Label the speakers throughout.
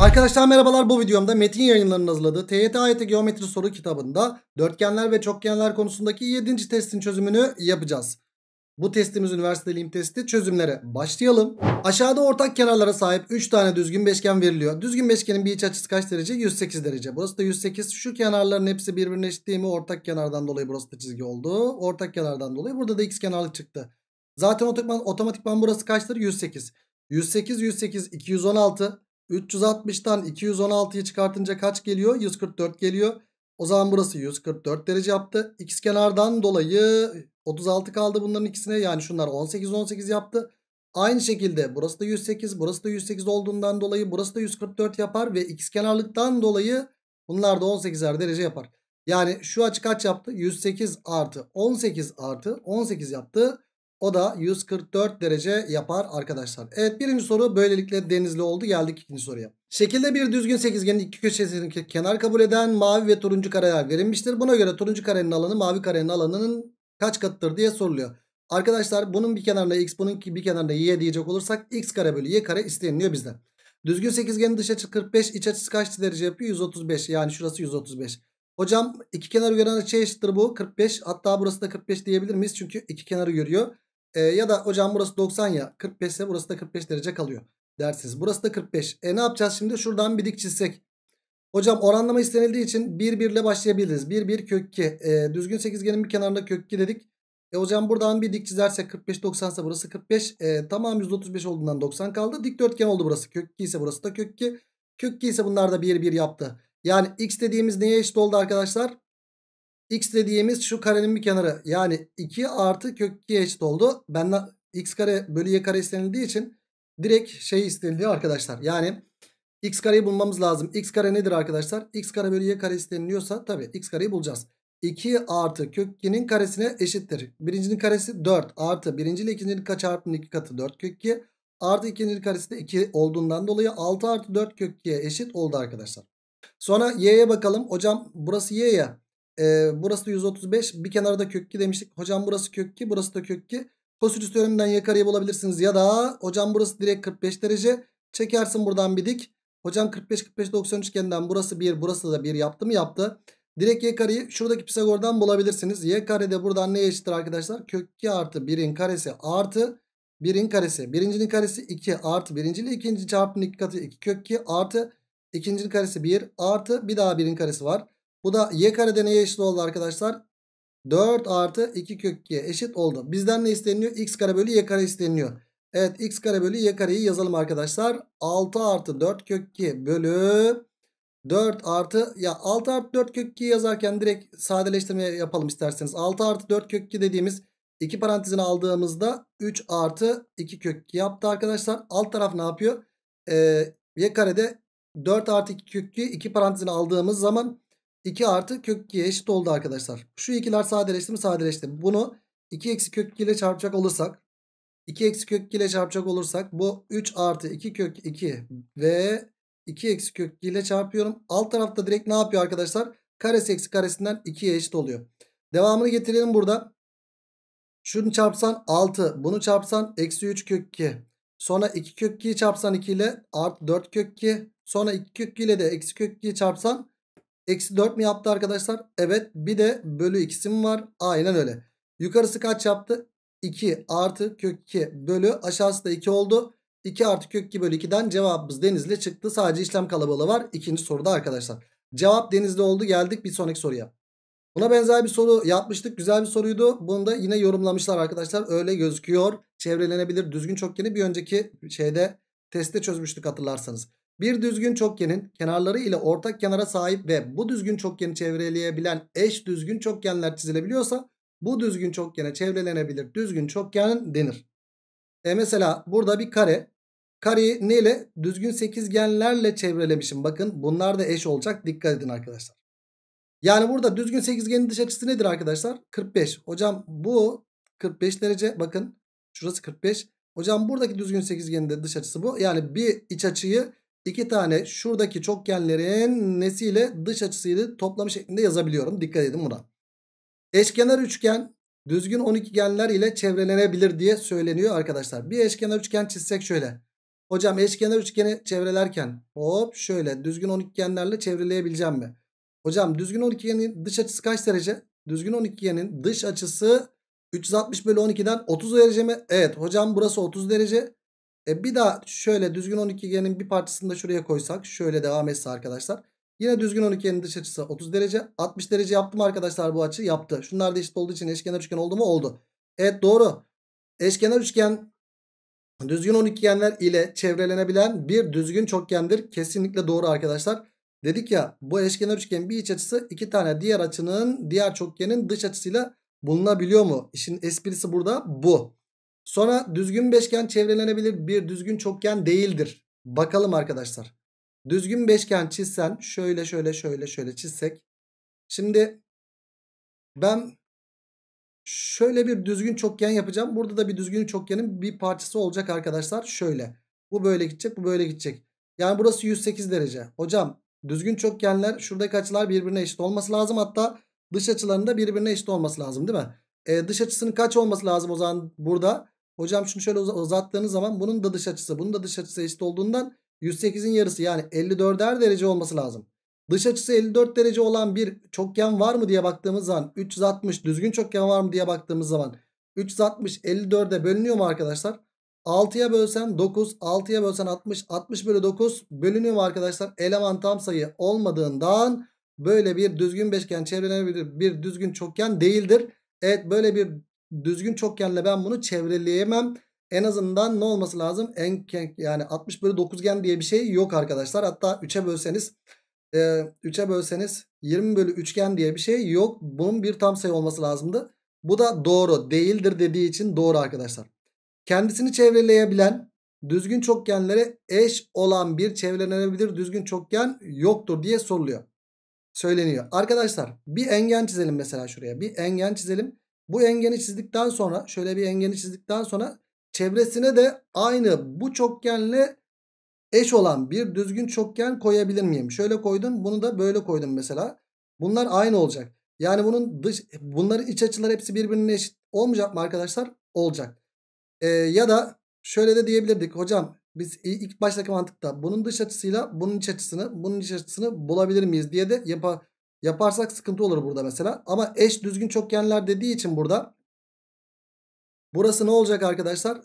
Speaker 1: Arkadaşlar merhabalar bu videomda Metin yayınlarının hazırladığı TYT AYT Geometri Soru kitabında dörtgenler ve çokgenler konusundaki 7. testin çözümünü yapacağız. Bu testimiz Üniversite üniversiteliğim testi çözümlere başlayalım. Aşağıda ortak kenarlara sahip 3 tane düzgün beşgen veriliyor. Düzgün beşgenin bir iç açısı kaç derece? 108 derece. Burası da 108. Şu kenarların hepsi birbirine eşit değil mi? Ortak kenardan dolayı burası da çizgi oldu. Ortak kenardan dolayı burada da x kenarlık çıktı. Zaten otomatikman, otomatikman burası kaçtır? 108. 108, 108, 216. 360'tan 216'yı çıkartınca kaç geliyor? 144 geliyor. O zaman burası 144 derece yaptı. X kenardan dolayı 36 kaldı bunların ikisine. Yani şunlar 18 18 yaptı. Aynı şekilde burası da 108 burası da 108 olduğundan dolayı burası da 144 yapar. Ve x kenarlıktan dolayı bunlar da 18'er derece yapar. Yani şu açı kaç yaptı? 108 artı 18 artı 18 yaptı. O da 144 derece yapar arkadaşlar. Evet birinci soru böylelikle denizli oldu. Geldik ikinci soruya. Şekilde bir düzgün sekizgenin iki köşesini kenar kabul eden mavi ve turuncu kareler verilmiştir. Buna göre turuncu karenin alanı mavi karenin alanının kaç katıdır diye soruluyor. Arkadaşlar bunun bir kenarına x bunun bir kenarına y diyecek olursak x kare bölü y kare isteniliyor bizden. Düzgün sekizgenin dış açısı 45 iç açısı kaç derece yapıyor? 135 yani şurası 135. Hocam iki kenarı gören açı şey eşittir bu 45 hatta burası da 45 diyebilir miyiz? Çünkü iki kenarı görüyor. E, ya da hocam burası 90 ya 45 ise burası da 45 derece kalıyor dersiniz. Burası da 45. E ne yapacağız şimdi? Şuradan bir dik çizsek. Hocam oranlama istenildiği için 1 1 ile başlayabiliriz. 1 1 kök 2. E, düzgün sekizgenin bir kenarında kök 2 dedik. E hocam buradan bir dik çizersek 45 90 ise burası 45. E, tamam 135 olduğundan 90 kaldı. Dik dörtgen oldu burası. Kök 2 ise burası da kök 2. Kök 2 ise bunlar da 1 1 yaptı. Yani x dediğimiz neye eşit oldu arkadaşlar? x dediğimiz şu karenin bir kenarı. Yani 2 artı kök 2'ye eşit oldu. Benden x kare bölü y kare istenildiği için direkt şey isteniliyor arkadaşlar. Yani x kareyi bulmamız lazım. x kare nedir arkadaşlar? x kare bölü y kare isteniliyorsa tabii x kareyi bulacağız. 2 artı kök 2'nin karesine eşittir. Birincinin karesi 4 artı birinci ile ikincinin kaç artının 2 katı 4 kök 2. Artı ikincinin karesi de 2 olduğundan dolayı 6 artı 4 kök 2'ye eşit oldu arkadaşlar. Sonra y'ye bakalım. Hocam burası y ya. E, burası da 135. Bir kenarda kök 2 demiştik. Hocam burası kök 2. Burası da kök 2. Kosinüs teoreminden yakarıya bulabilirsiniz. Ya da hocam burası direkt 45 derece. Çekersin buradan bir dik. Hocam 45 45 90 üçgeninden burası 1 burası da 1 yaptı mı yaptı. Direkt y şuradaki Pisagor'dan bulabilirsiniz. Y kare de buradan neye eşittir arkadaşlar? Kök 2 artı 1'in karesi artı 1'in karesi. Birincinin karesi 2 artı birincili ikinci çarpımın iki katı 2 kök 2 artı ikincinin karesi 1 artı bir daha 1'in karesi var. Bu da y karede neye eşit oldu arkadaşlar? 4 artı 2 kök 2'ye eşit oldu. Bizden ne isteniyor? x kare bölü y kare isteniyor. Evet x kare bölü y kareyi yazalım arkadaşlar. 6 artı 4 kök 2 bölü 4 artı ya 6 artı 4 kök 2 yazarken direkt sadeleştirme yapalım isterseniz. 6 artı 4 kök 2 dediğimiz iki parantezini aldığımızda 3 artı 2 kök 2 yaptı arkadaşlar. Alt taraf ne yapıyor? Ee, y karede 4 artı 2 kök 2 iki parantezini aldığımız zaman 2 artı kök 2 eşit oldu arkadaşlar. Şu ikiler sadeleşti mi sadeleşti. Bunu 2 eksi kök 2 ile çarpacak olursak 2 eksi kök 2 ile çarpacak olursak bu 3 artı 2 kök 2 ve 2 eksi kök 2 ile çarpıyorum. Alt tarafta direkt ne yapıyor arkadaşlar? Karesi eksi karesinden 2'ye eşit oluyor. Devamını getirelim burada. Şunu çarpsan 6. Bunu çarpsan eksi 3 kök 2. Sonra 2 kök 2'yi çarpsan 2 ile artı 4 kök 2. Sonra 2 kök 2 ile de eksi kök 2'yi çarpsan Eksi 4 mi yaptı arkadaşlar? Evet bir de bölü x'im mi var? Aynen öyle. Yukarısı kaç yaptı? 2 artı kök 2 bölü aşağısı da 2 oldu. 2 artı kök 2 bölü 2'den cevabımız denizli çıktı. Sadece işlem kalabalığı var. İkinci soruda arkadaşlar. Cevap denizli oldu. Geldik bir sonraki soruya. Buna benzer bir soru yapmıştık. Güzel bir soruydu. Bunu da yine yorumlamışlar arkadaşlar. Öyle gözüküyor. Çevrelenebilir düzgün çok yeni. bir önceki şeyde testte çözmüştük hatırlarsanız. Bir düzgün çokgenin kenarları ile ortak kenara sahip ve bu düzgün çokgeni çevreleyebilen eş düzgün çokgenler çizilebiliyorsa bu düzgün çokgene çevrelenebilir düzgün çokgen denir. E mesela burada bir kare. Kareyi neyle? Düzgün sekizgenlerle çevrelemişim. Bakın bunlar da eş olacak. Dikkat edin arkadaşlar. Yani burada düzgün sekizgenin dış açısı nedir arkadaşlar? 45. Hocam bu 45 derece. Bakın şurası 45. Hocam buradaki düzgün sekizgenin de dış açısı bu. Yani bir iç açıyı iki tane şuradaki çokgenlerin nesiyle dış açısıyla toplamı şeklinde yazabiliyorum. Dikkat edin buna. Eşkenar üçgen düzgün 12 genler ile çevrelenebilir diye söyleniyor arkadaşlar. Bir eşkenar üçgen çizsek şöyle. Hocam eşkenar üçgeni çevrelerken hop şöyle düzgün 12 genlerle çevreleyebileceğim mi? Hocam düzgün 12 genin dış açısı kaç derece? Düzgün 12 genin dış açısı 360 bölü 12'den 30 derece mi? Evet hocam burası 30 derece. E bir daha şöyle düzgün 12 üçgenin bir parçasını da şuraya koysak şöyle devam etse arkadaşlar. Yine düzgün 12 üçgenin dış açısı 30 derece. 60 derece yaptım arkadaşlar bu açı yaptı. Şunlar da eşit olduğu için eşkenar üçgen oldu mu? Oldu. Evet doğru. Eşkenar üçgen düzgün 12 üçgenler ile çevrelenebilen bir düzgün çokgendir. Kesinlikle doğru arkadaşlar. Dedik ya bu eşkenar üçgen bir iç açısı iki tane diğer açının diğer çokgenin dış açısıyla bulunabiliyor mu? İşin esprisi burada bu. Sonra düzgün beşgen çevrelenebilir bir düzgün çokgen değildir. Bakalım arkadaşlar. Düzgün beşgen çizsen şöyle şöyle şöyle şöyle çizsek. Şimdi ben şöyle bir düzgün çokgen yapacağım. Burada da bir düzgün çokgenin bir parçası olacak arkadaşlar. Şöyle. Bu böyle gidecek bu böyle gidecek. Yani burası 108 derece. Hocam düzgün çokgenler şuradaki açılar birbirine eşit olması lazım. Hatta dış açılarında birbirine eşit olması lazım değil mi? Ee, dış açısının kaç olması lazım o zaman burada? Hocam şunu şöyle uzattığınız zaman bunun da dış açısı bunun da dış açısı eşit olduğundan 108'in yarısı yani 54'er derece olması lazım. Dış açısı 54 derece olan bir çokgen var mı diye baktığımız zaman 360 düzgün çokgen var mı diye baktığımız zaman 360 54'e bölünüyor mu arkadaşlar? 6'ya bölsen 9 6'ya bölsen 60 60 bölü 9 bölünüyor mu arkadaşlar? Eleman tam sayı olmadığından böyle bir düzgün beşgen çevrelenebilir bir düzgün çokgen değildir. Evet böyle bir düzgün çokgenle ben bunu çevreleyemem. En azından ne olması lazım? En, yani 60 bölü 9gen diye bir şey yok arkadaşlar. Hatta 3'e bölseniz e, 3'e bölseniz 20 bölü üçgen diye bir şey yok. Bunun bir tam sayı olması lazımdı. Bu da doğru değildir dediği için doğru arkadaşlar. Kendisini çevreleyebilen düzgün çokgenlere eş olan bir çevrelenebilir düzgün çokgen yoktur diye soruluyor. Söyleniyor. Arkadaşlar bir engen çizelim mesela şuraya. Bir engen çizelim. Bu engeni çizdikten sonra şöyle bir engeni çizdikten sonra çevresine de aynı bu çokgenle eş olan bir düzgün çokgen koyabilir miyim? Şöyle koydum bunu da böyle koydum mesela. Bunlar aynı olacak. Yani bunun dış bunların iç açıları hepsi birbirine eşit olmayacak mı arkadaşlar? Olacak. Ee, ya da şöyle de diyebilirdik hocam biz ilk baştaki mantıkta bunun dış açısıyla bunun iç açısını bunun iç açısını bulabilir miyiz diye de yapa, Yaparsak sıkıntı olur burada mesela. Ama eş düzgün çokgenler dediği için burada burası ne olacak arkadaşlar?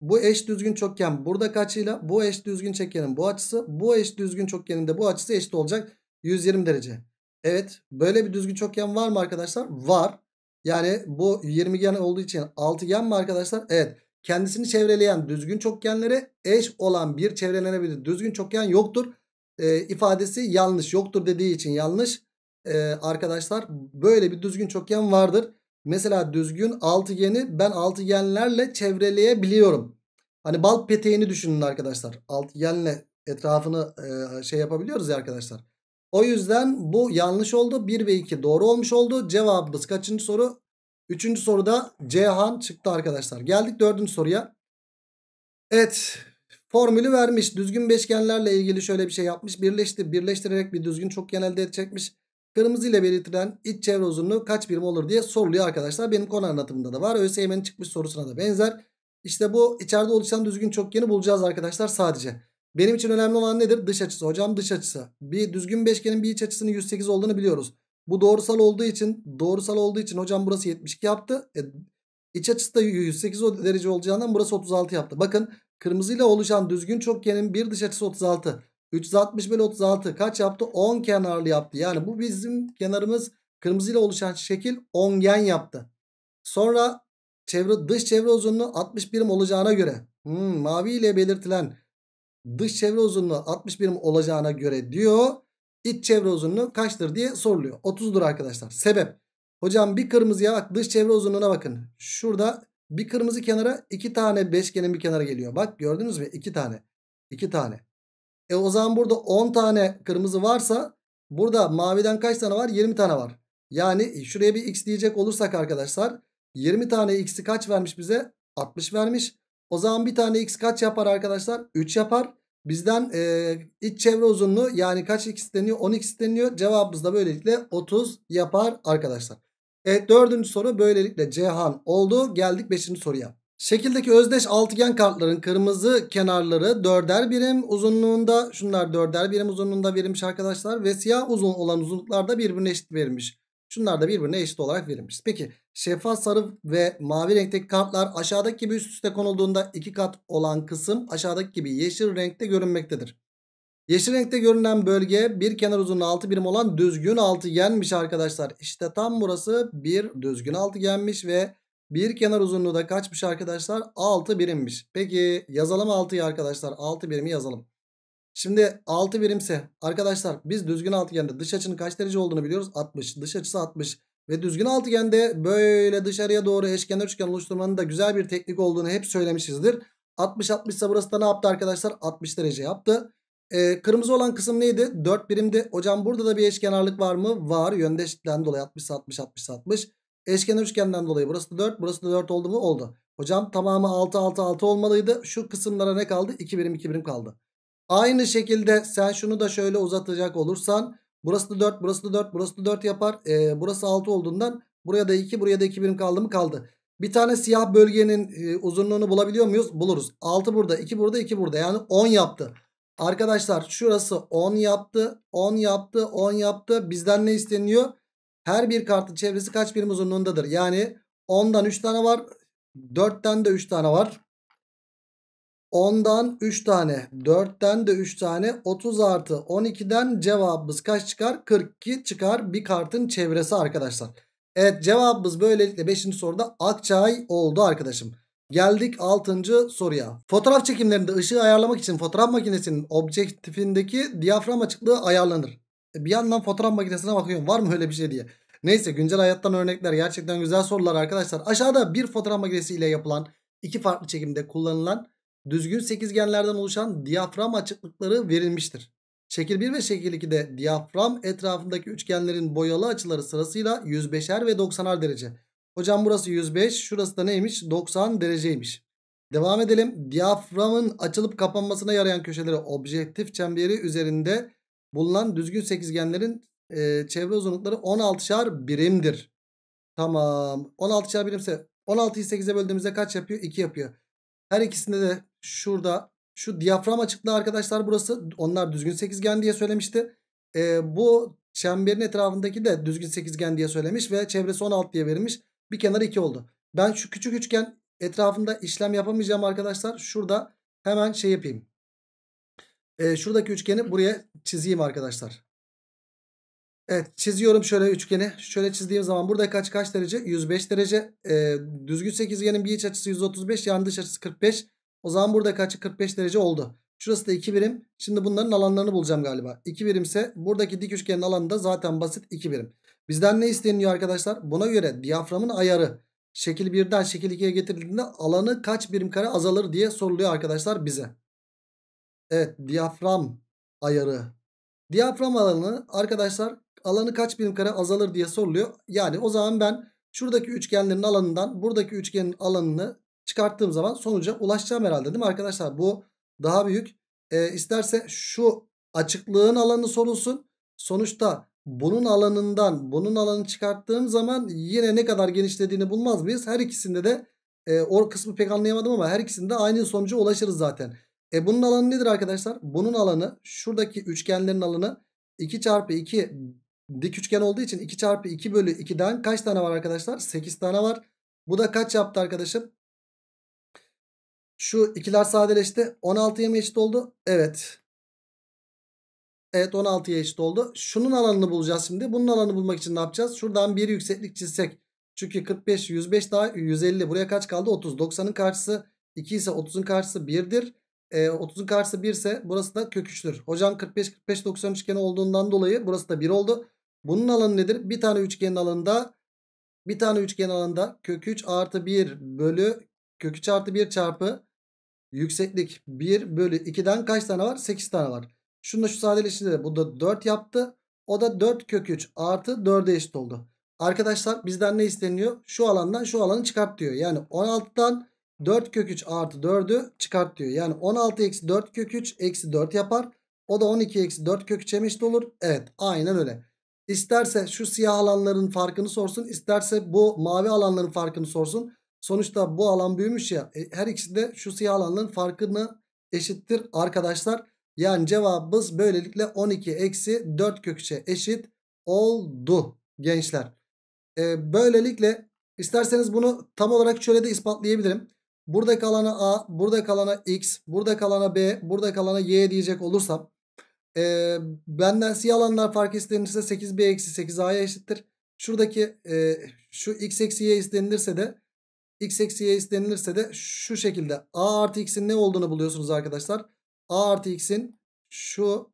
Speaker 1: Bu eş düzgün çokgen burada kaçıyla? Bu eş düzgün çokgenin bu açısı. Bu eş düzgün çokgenin de bu açısı eşit olacak. 120 derece. Evet böyle bir düzgün çokgen var mı arkadaşlar? Var. Yani bu 20 gen olduğu için 6 gen mi arkadaşlar? Evet. Kendisini çevreleyen düzgün çokgenlere eş olan bir çevrelenebilir düzgün çokgen yoktur. E, ifadesi yanlış yoktur dediği için yanlış e, arkadaşlar böyle bir düzgün çokgen vardır. Mesela düzgün altıgeni ben altıgenlerle çevreleyebiliyorum. Hani bal peteğini düşünün arkadaşlar. Altıgenle etrafını e, şey yapabiliyoruz ya arkadaşlar. O yüzden bu yanlış oldu. 1 ve 2 doğru olmuş oldu. Cevabımız kaçıncı soru? Üçüncü soruda Cihan çıktı arkadaşlar. Geldik dördüncü soruya. Evet formülü vermiş. Düzgün beşgenlerle ilgili şöyle bir şey yapmış. Birleşti. Birleştirerek bir düzgün çok genelde edecekmiş. Kırmızı ile belirtilen iç çevre uzunluğu kaç birim olur diye soruluyor arkadaşlar. Benim konu anlatımında da var. ÖSYM'nin çıkmış sorusuna da benzer. İşte bu içeride oluşan düzgün çokgeni bulacağız arkadaşlar sadece. Benim için önemli olan nedir? Dış açısı. Hocam dış açısı. Bir düzgün beşgenin bir iç açısının 108 olduğunu biliyoruz. Bu doğrusal olduğu için doğrusal olduğu için hocam burası 72 yaptı. E, iç açısı da 108 derece olacağından burası 36 yaptı. Bakın kırmızıyla oluşan düzgün çokgenin bir dış açısı 36. 360 bölü 36 kaç yaptı? 10 kenarlı yaptı. Yani bu bizim kenarımız kırmızıyla oluşan şekil ongen yaptı. Sonra çevre dış çevre uzunluğu 60 birim olacağına göre hmm, mavi ile belirtilen dış çevre uzunluğu 60 birim olacağına göre diyor. İç çevre uzunluğu kaçtır diye soruluyor. 30'dur arkadaşlar. Sebep. Hocam bir kırmızıya bak dış çevre uzunluğuna bakın. Şurada bir kırmızı kenara iki tane beşgenin bir kenara geliyor. Bak gördünüz mü? İki tane. İki tane. E o zaman burada 10 tane kırmızı varsa burada maviden kaç tane var? 20 tane var. Yani e, şuraya bir x diyecek olursak arkadaşlar 20 tane x'i kaç vermiş bize? 60 vermiş. O zaman bir tane x kaç yapar arkadaşlar? 3 yapar. Bizden e, iç çevre uzunluğu yani kaç x isteniyor? 10 x isteniyor. Cevabımız da böylelikle 30 yapar arkadaşlar. Evet dördüncü soru böylelikle Cihan oldu. Geldik beşinci soruya. Şekildeki özdeş altıgen kartların kırmızı kenarları dörder birim uzunluğunda. Şunlar dörder birim uzunluğunda verilmiş arkadaşlar. Ve siyah uzun olan uzunluklar da birbirine eşit verilmiş. Şunlar da birbirine eşit olarak verilmiş. Peki şeffaf sarı ve mavi renkteki kartlar aşağıdaki gibi üst üste konulduğunda iki kat olan kısım aşağıdaki gibi yeşil renkte görünmektedir. Yeşil renkte görünen bölge bir kenar uzunluğu 6 birim olan düzgün altıgenmiş arkadaşlar. İşte tam burası bir düzgün altıgenmiş ve bir kenar uzunluğu da kaçmış arkadaşlar? 6 birimmiş. Peki yazalım 6'yı arkadaşlar. 6 birimi yazalım. Şimdi 6 birimse arkadaşlar biz düzgün altıgende dış açının kaç derece olduğunu biliyoruz. 60. Dış açısı 60. Ve düzgün altıgende böyle dışarıya doğru eşkenar üçgen oluşturmanın da güzel bir teknik olduğunu hep söylemişizdir. 60 60 ise burası da ne yaptı arkadaşlar? 60 derece yaptı. Ee, kırmızı olan kısım neydi? 4 birimdi. Hocam burada da bir eşkenarlık var mı? Var. Yöndeşlikten dolayı 60 60 60 60. Eşkenar üçgenden dolayı burası da 4. Burası da 4 oldu mu? Oldu. Hocam tamamı 6 6 6 olmalıydı. Şu kısımlara ne kaldı? 2 birim 2 birim kaldı. Aynı şekilde sen şunu da şöyle uzatacak olursan burası da 4 burası da 4 burası da 4 yapar. Ee, burası 6 olduğundan buraya da 2 buraya da 2 birim kaldı mı? Kaldı. Bir tane siyah bölgenin e, uzunluğunu bulabiliyor muyuz? Buluruz. 6 burada 2 burada 2 burada yani 10 yaptı. Arkadaşlar şurası 10 yaptı 10 yaptı 10 yaptı bizden ne isteniyor? Her bir kartın çevresi kaç birim uzunluğundadır? Yani 10'dan 3 tane var. 4'ten de 3 tane var. 10'dan 3 tane. 4'ten de 3 tane. 30 artı 12'den cevabımız kaç çıkar? 42 çıkar bir kartın çevresi arkadaşlar. Evet cevabımız böylelikle 5. soruda Akçay oldu arkadaşım. Geldik 6. soruya. Fotoğraf çekimlerinde ışığı ayarlamak için fotoğraf makinesinin objektifindeki diyafram açıklığı ayarlanır bir yandan fotoğraf makinesine bakıyorum var mı öyle bir şey diye. Neyse güncel hayattan örnekler gerçekten güzel sorular arkadaşlar. Aşağıda bir fotoğraf makinesi ile yapılan iki farklı çekimde kullanılan düzgün sekizgenlerden oluşan diyafram açıklıkları verilmiştir. Şekil 1 ve şekil 2'de diyafram etrafındaki üçgenlerin boyalı açıları sırasıyla 105'er ve 90'ar derece. Hocam burası 105 şurası da neymiş 90 dereceymiş. Devam edelim. Diyaframın açılıp kapanmasına yarayan köşeleri objektif çemberi üzerinde bulunan düzgün sekizgenlerin e, çevre uzunlukları 16'şar birimdir. Tamam. 16'şar birimse 16'yı 8'e böldüğümüzde kaç yapıyor? 2 yapıyor. Her ikisinde de şurada şu diyafram açıklığı arkadaşlar burası. Onlar düzgün sekizgen diye söylemişti. E, bu çemberin etrafındaki de düzgün sekizgen diye söylemiş ve çevresi 16 diye verilmiş. Bir kenar 2 oldu. Ben şu küçük üçgen etrafında işlem yapamayacağım arkadaşlar. Şurada hemen şey yapayım e, şuradaki üçgeni buraya çizeyim arkadaşlar. Evet çiziyorum şöyle üçgeni. Şöyle çizdiğim zaman burada kaç kaç derece? 105 derece. E, düzgün sekizgenin bir iç açısı 135 yani dış açısı 45. O zaman burada kaçı 45 derece oldu. Şurası da 2 birim. Şimdi bunların alanlarını bulacağım galiba. 2 birimse buradaki dik üçgenin alanı da zaten basit 2 birim. Bizden ne isteniyor arkadaşlar? Buna göre diyaframın ayarı şekil 1'den şekil 2'ye getirildiğinde alanı kaç birim kare azalır diye soruluyor arkadaşlar bize. Evet diyafram ayarı. Diyafram alanı arkadaşlar alanı kaç birim kare azalır diye soruluyor. Yani o zaman ben şuradaki üçgenlerin alanından buradaki üçgenin alanını çıkarttığım zaman sonuca ulaşacağım herhalde değil mi arkadaşlar? Bu daha büyük. E, isterse şu açıklığın alanı sorulsun. Sonuçta bunun alanından bunun alanı çıkarttığım zaman yine ne kadar genişlediğini bulmaz mıyız? Her ikisinde de e, o kısmı pek anlayamadım ama her ikisinde aynı sonuca ulaşırız zaten. E bunun alanı nedir arkadaşlar? Bunun alanı şuradaki üçgenlerin alanı 2 çarpı 2 dik üçgen olduğu için 2 çarpı 2 bölü 2'den kaç tane var arkadaşlar? 8 tane var. Bu da kaç yaptı arkadaşım? Şu ikiler sadeleşti. 16'ya mı eşit oldu? Evet. Evet 16'ya eşit oldu. Şunun alanını bulacağız şimdi. Bunun alanını bulmak için ne yapacağız? Şuradan bir yükseklik çizsek. Çünkü 45, 105 daha 150. Buraya kaç kaldı? 30. 90'ın karşısı 2 ise 30'un karşısı 1'dir e, 30'un karşısı 1 ise burası da kök 3'tür. Hocam 45 45 90 üçgeni olduğundan dolayı burası da 1 oldu. Bunun alanı nedir? Bir tane üçgenin alanında bir tane üçgen alanında kök 3 artı 1 bölü kök 3 artı 1 çarpı yükseklik 1 bölü 2'den kaç tane var? 8 tane var. Şunu da şu sadeleşince de bu da 4 yaptı. O da 4 kök 3 artı 4'e eşit oldu. Arkadaşlar bizden ne isteniyor? Şu alandan şu alanı çıkart diyor. Yani 16'dan 4 kök 3 artı 4'ü çıkart diyor. Yani 16 eksi 4 kök 3 eksi 4 yapar. O da 12 eksi 4 kök 3'e eşit olur. Evet aynen öyle. İsterse şu siyah alanların farkını sorsun. isterse bu mavi alanların farkını sorsun. Sonuçta bu alan büyümüş ya. E, her ikisi de şu siyah alanların farkını eşittir arkadaşlar. Yani cevabımız böylelikle 12 eksi 4 kök 3'e eşit oldu gençler. Ee, böylelikle isterseniz bunu tam olarak şöyle de ispatlayabilirim. Burada kalana A, burada kalana X, burada kalana B, burada kalana Y diyecek olursam e, benden siyah alanlar fark istenirse 8B eksi 8A'ya eşittir. Şuradaki e, şu X eksi Y istenilirse de X eksi Y istenilirse de şu şekilde A artı X'in ne olduğunu buluyorsunuz arkadaşlar. A artı X'in şu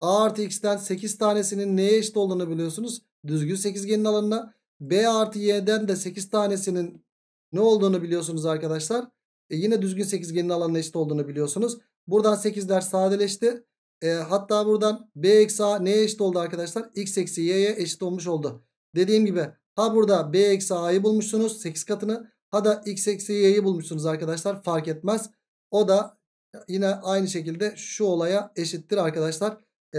Speaker 1: A artı X'ten 8 tanesinin neye eşit olduğunu biliyorsunuz. Düzgün sekizgenin alanına. B artı Y'den de 8 tanesinin ne olduğunu biliyorsunuz arkadaşlar. E yine düzgün sekizgenin alanına eşit olduğunu biliyorsunuz. Buradan 8'ler sadeleşti. E, hatta buradan b eksi a neye eşit oldu arkadaşlar? x eksi y'ye eşit olmuş oldu. Dediğim gibi ha burada b eksi a'yı bulmuşsunuz 8 katını. Ha da x eksi y'yi bulmuşsunuz arkadaşlar fark etmez. O da yine aynı şekilde şu olaya eşittir arkadaşlar. E,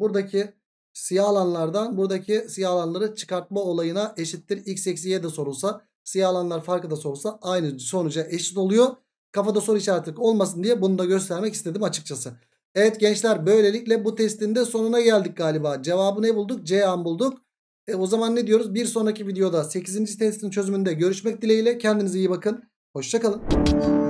Speaker 1: buradaki siyah alanlardan buradaki siyah alanları çıkartma olayına eşittir. x eksi y de sorulsa Siyah alanlar farkı da sorsa aynı sonuca eşit oluyor. Kafada soru işareti olmasın diye bunu da göstermek istedim açıkçası. Evet gençler böylelikle bu testin de sonuna geldik galiba. Cevabı ne bulduk? C an bulduk. E, o zaman ne diyoruz? Bir sonraki videoda 8. testin çözümünde görüşmek dileğiyle. Kendinize iyi bakın. Hoşçakalın.